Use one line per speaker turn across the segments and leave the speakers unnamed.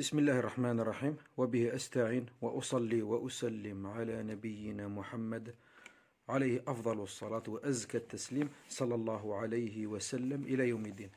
بسم الله الرحمن الرحيم وبه أستعين وأصلي وأسلم على نبينا محمد عليه أفضل الصلاة وأزكى التسليم صلى الله عليه وسلم إلى يوم الدين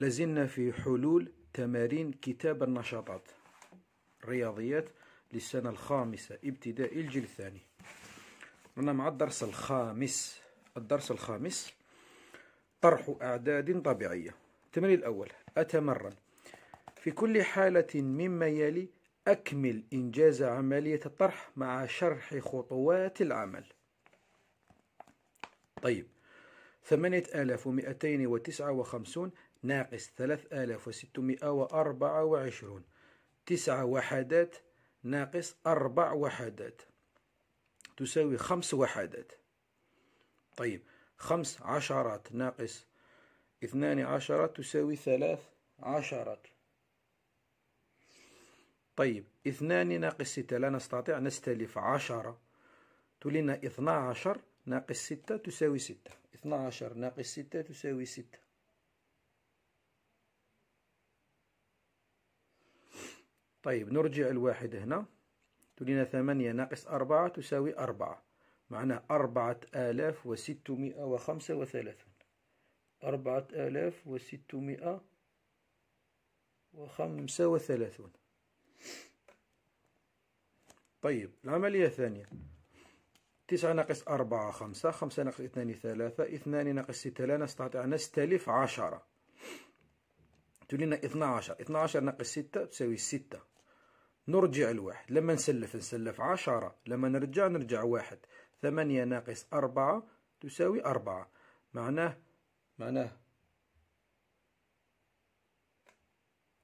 لازلنا في حلول تمارين كتاب النشاطات رياضيات للسنة الخامسة ابتداء الجيل الثاني رانا مع الدرس الخامس الدرس الخامس طرح أعداد طبيعية التمرين الأول أتمرن في كل حالة مما يلي أكمل إنجاز عملية الطرح مع شرح خطوات العمل طيب 8259 ناقص 3624 تسعة وحدات ناقص أربع وحدات تساوي خمس وحدات طيب خمس عشرات ناقص اثنان عشرات تساوي ثلاث عشرات طيب اثنان ناقص ستة لا نستطيع نستلف عشرة تولينا اثنا عشر ناقص ستة تساوي ستة اثنا عشر ناقص ستة تساوي ستة طيب نرجع الواحد هنا تولينا ثمانية ناقص أربعة تساوي أربعة معناه أربعة آلاف وستمائة وخمسة وثلاثون أربعة آلاف وستمائة وخمسة وثلاثون طيب العملية الثانية تسعة ناقص أربعة خمسة خمسة ناقص اثنان ثلاثة اثنان ناقص ستة لا نستطيع أن نستلف عشرة تولينا اثنا عشر اثنا عشر ناقص ستة تساوي ستة نرجع الواحد لما نسلف نسلف عشرة لما نرجع نرجع واحد ثمانية ناقص أربعة تساوي أربعة معناه معناه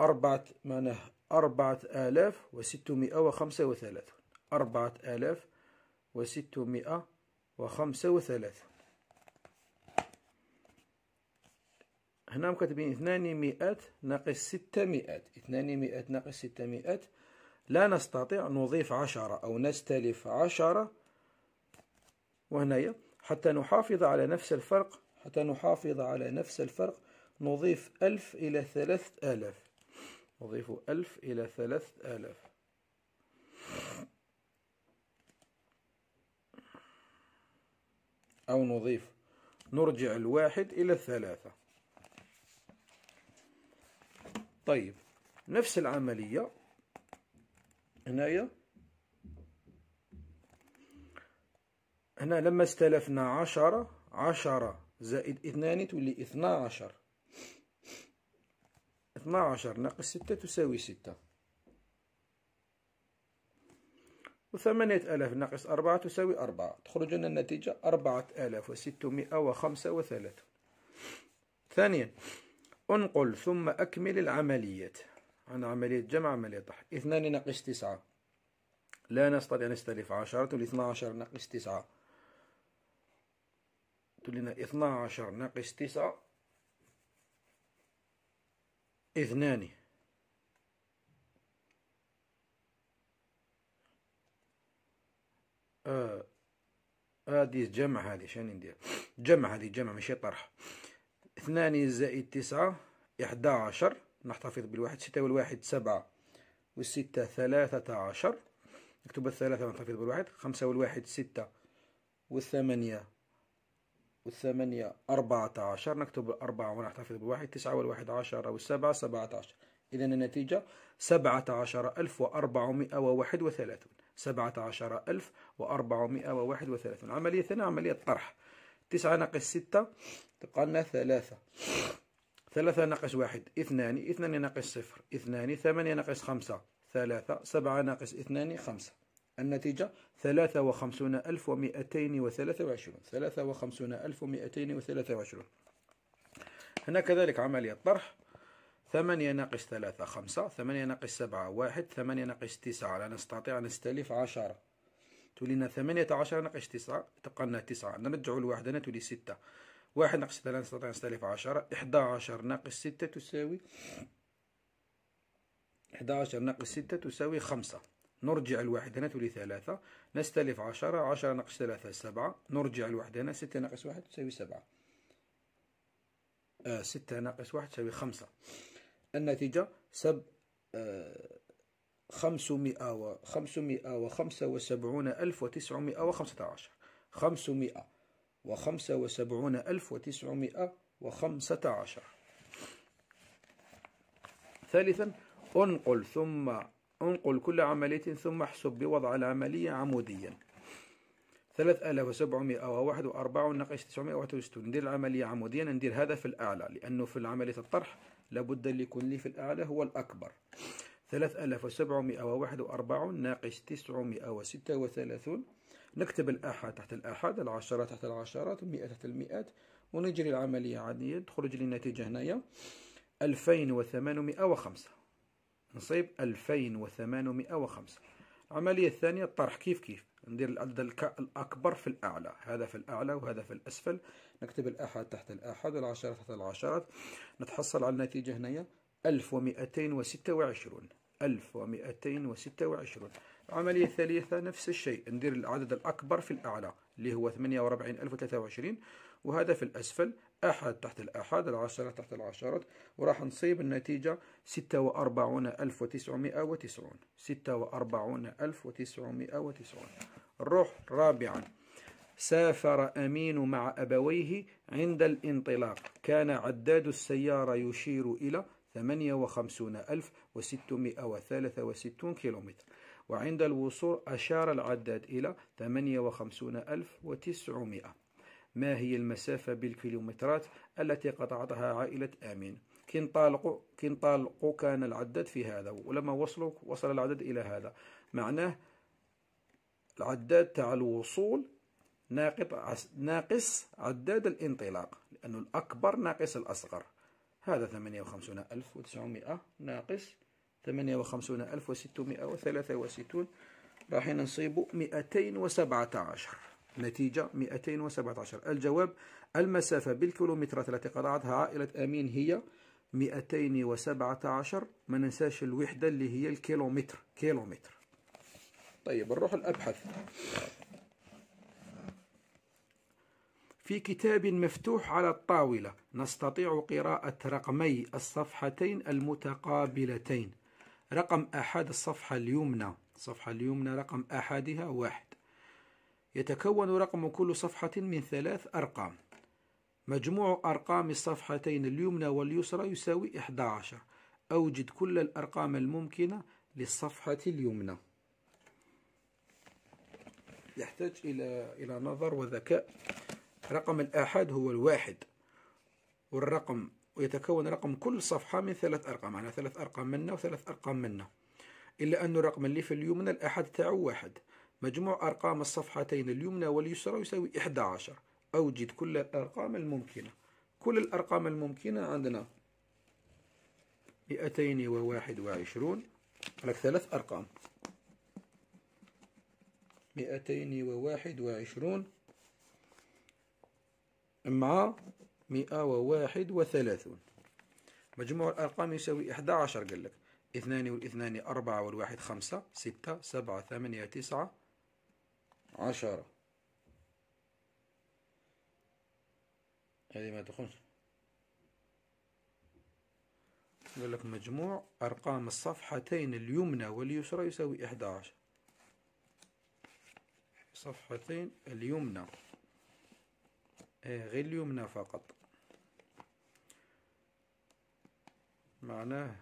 أربعة معناه أربعة آلاف وستمائة وخمسة وثلاثون أربعة آلاف وستمائة وخمسة وثلاثون هنا مكتبين اثنان مئات ناقص ستة مئات اثنان مئات ناقص ستة مئات لا نستطيع نضيف عشرة أو نستلف عشرة وهنايا حتى نحافظ على نفس الفرق حتى نحافظ على نفس الفرق نضيف ألف إلى ثلاثة آلاف أضيف ألف إلى ثلاثة آلاف أو نضيف نرجع الواحد إلى الثلاثة طيب نفس العملية هنايا هنا لما استلفنا عشرة عشرة زائد اثنان تولي اثنا عشر 12 ناقص ستة تساوي ستة و آلاف ناقص أربعة تساوي أربعة تخرج لنا النتيجة أربعة آلاف ثانيا انقل ثم أكمل العمليات عن عملية جمع عملية طرح اثنان ناقص تسعة لا نستطيع أن نستلف عشرة لاثنى عشر ناقص تسعة تقول لنا اثنى عشر ناقص تسعة اثنان آه هادي آه جمع هذه شنو ندير جمع هذه جمع ماشي طرح اثنان زائد تسعة إحدى عشر نحتفظ بالواحد ستة والواحد سبعة والستة ثلاثة عشر نكتب الثلاثة ونحتفظ بالواحد خمسة والواحد ستة والثمانية والثمانية أربعة عشر نكتب الأربعة ونحتفظ بالواحد تسعة والواحد عشر والسبعة سبعة عشر إذا النتيجة سبعة عشر ألف وأربعمائة وواحد وثلاثون سبعة عشر ألف وأربعمائة وواحد وثلاثون عملية ثانية عملية طرح تسعة ناقص ستة تبقى لنا ثلاثة ثلاثة ناقص واحد اثنان اثنان ناقص صفر اثنان ثمانية ناقص خمسة ثلاثة سبعة ناقص اثنان خمسة النتيجة ثلاثة وخمسون ألف ومئتين وثلاثة وعشرون ثلاثة وخمسون ألف ومئتين وثلاثة وعشرون هنا كذلك عملية طرح ثمانية ناقص ثلاثة خمسة ثمانية ناقص سبعة واحد ثمانية ناقص تسعة لا نستطيع أن نستلف عشرة تولينا ثمانية عشر ناقص تسعة تبقى لنا تسعة نرجعوا الواحد هنا تولي ستة واحد ناقص ثلاثة نستطيع أن نستلف عشرة إحدى عشر ناقص ستة تساوي إحدى عشر ناقص ستة تساوي خمسة نرجع الوحدانات لثلاثة نستلف عشرة عشرة ناقص ثلاثة سبعة نرجع الوحدانات ستة ناقص واحد تساوي سبعة آه ستة ناقص واحد تساوي خمسة النتيجة سب آه وخمسمائة وخمسة وسبعون ألف وتسعمائة وخمسة عشر خمسمائة وخمسة وسبعون ألف وتسعمائة وخمسة عشر ثالثا انقل ثم انقل كل عملية ثم احسب بوضع العملية عموديا 3741 ناقص 961 ندير العملية عموديا ندير هذا في الأعلى لأنه في العملية الطرح لابد أن يكون لي في الأعلى هو الأكبر 3741 ناقص 936 نكتب الآحاد تحت الآحاد العشرات تحت العشرات المئة تحت المئات ونجري العملية عادية تخرج لي النتيجة هنايا 2805 نصيب 2805 العملية الثانية الطرح كيف كيف ندير العدد الأكبر في الأعلى هذا في الأعلى وهذا في الأسفل نكتب الأحد تحت الأحد والعشرات تحت العشرات نتحصل على النتيجة هنايا 1226 1226 العملية الثالثة نفس الشيء ندير العدد الأكبر في الأعلى اللي هو 48023 وهذا في الأسفل أحد تحت الأحد العشرات تحت العشرات وراح نصيب النتيجة ستة وأربعون ألف وتسعمائة وتسعون ستة وأربعون ألف وتسعمائة وتسعون نروح رابعا سافر أمين مع أبويه عند الانطلاق كان عداد السيارة يشير إلى ثمانية وخمسون ألف وستون كيلومتر وعند الوصول أشار العداد إلى ثمانية وخمسون ألف وتسعمائة ما هي المسافة بالكيلومترات التي قطعتها عائلة آمين كين كنطالق كان العدد في هذا ولما وصلوا وصل العدد إلى هذا معناه العداد تاع الوصول ناقص عداد الانطلاق لأن الأكبر ناقص الأصغر هذا 58900 ناقص 58663 راح نصيبوا 217 نتيجة 217 الجواب المسافة بالكيلومترات التي قطعتها عائلة أمين هي 217 ما ننساش الوحدة اللي هي الكيلومتر كيلومتر طيب نروح الأبحث في كتاب مفتوح على الطاولة نستطيع قراءة رقمي الصفحتين المتقابلتين رقم أحد الصفحة اليمنى الصفحة اليمنى رقم أحدها واحد يتكون رقم كل صفحة من ثلاث أرقام مجموع أرقام الصفحتين اليمنى واليسرى يساوي 11 أوجد كل الأرقام الممكنة للصفحة اليمنى يحتاج إلى إلى نظر وذكاء رقم الآحاد هو الواحد والرقم ويتكون رقم كل صفحة من ثلاث أرقام يعني ثلاث أرقام منا وثلاث أرقام منا إلا أن الرقم اللي في اليمنى الآحاد تاعو واحد مجموع أرقام الصفحتين اليمنى واليسرى يساوي 11 أوجد كل الأرقام الممكنة كل الأرقام الممكنة عندنا 221 لك ثلاث أرقام 221 مع 131 مجموع الأرقام يساوي 11 قال لك اثنان والاثنان أربعة والواحد خمسة ستة سبعة ثمانية تسعة عشرة هذه ما تخونش قال لك مجموع أرقام الصفحتين اليمنى واليسرى يساوي إحدى عشر صفحتين اليمنى إيه، غير اليمنى فقط معناه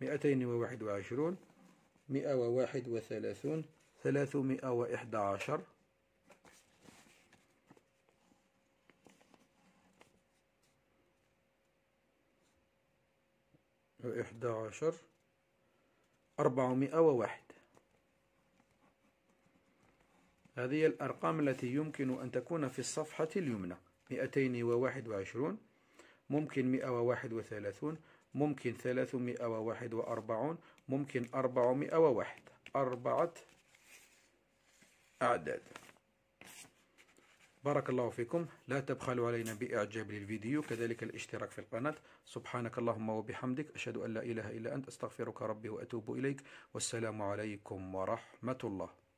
مئتين وواحد وعشرون مئة وواحد وثلاثون ثلاثمائة وإحدى عشر وإحدى عشر أربعمائة وواحد هذه الأرقام التي يمكن أن تكون في الصفحة اليمنى مئتين وواحد وعشرون ممكن مئة وواحد وثلاثون ممكن ثلاثمائة وواحد وأربعون ممكن أربعمائة وواحد أربعة أعداد بارك الله فيكم لا تبخلوا علينا بإعجاب للفيديو كذلك الاشتراك في القناة سبحانك اللهم وبحمدك أشهد أن لا إله إلا أنت أستغفرك ربي وأتوب إليك والسلام عليكم ورحمة الله